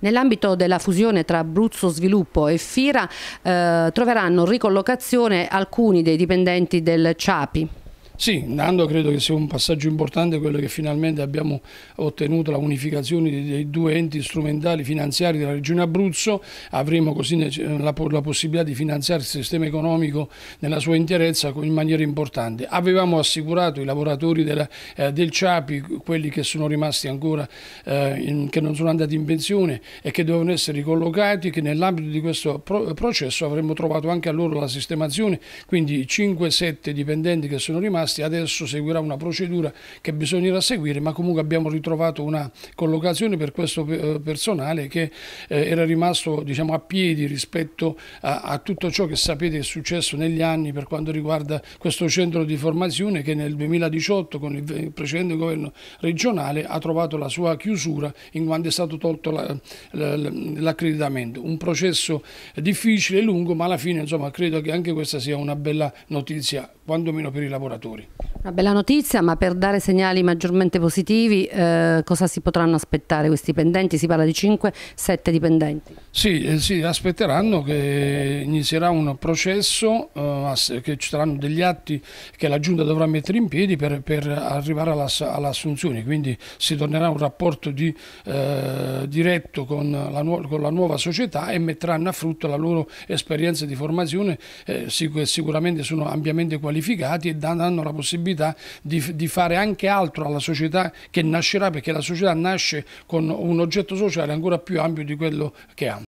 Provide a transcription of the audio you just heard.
Nell'ambito della fusione tra Abruzzo Sviluppo e Fira eh, troveranno ricollocazione alcuni dei dipendenti del CIAPI. Sì, Nando credo che sia un passaggio importante quello che finalmente abbiamo ottenuto la unificazione dei due enti strumentali finanziari della Regione Abruzzo, avremo così la, possibilità di finanziare il sistema economico nella sua interezza in maniera importante. Avevamo assicurato i lavoratori della, eh, del CIAPI, quelli che sono rimasti ancora, eh, in, che non sono andati in pensione e che dovevano essere ricollocati, che nell'ambito di questo pro processo avremmo trovato anche a loro la sistemazione, quindi 5-7 dipendenti che sono rimasti rimasti, adesso seguirà una procedura che bisognerà seguire, ma comunque abbiamo ritrovato una collocazione per questo eh, personale che eh, era rimasto diciamo, a piedi rispetto a, a tutto ciò che sapete è successo negli anni per quanto riguarda questo centro di formazione che nel 2018 con il precedente governo regionale ha trovato la sua chiusura in quanto è stato tolto l'accreditamento. Un processo difficile, e lungo, ma alla fine insomma, credo che anche questa sia una bella notizia quanto meno per i lavoratori. Una bella notizia, ma per dare segnali maggiormente positivi, eh, cosa si potranno aspettare questi dipendenti? Si parla di 5-7 dipendenti. Sì, eh, sì, aspetteranno che inizierà un processo, eh, che ci saranno degli atti che la Giunta dovrà mettere in piedi per, per arrivare all'assunzione, all quindi si tornerà a un rapporto di, eh, diretto con la, con la, nuova società e metteranno a frutto la loro esperienza di formazione, eh, sicur sicuramente sono ampiamente qualificati e danno la possibilità possibilità di, di, fare anche altro alla società che nascerà, perché la società nasce con un oggetto sociale ancora più ampio di quello che ha.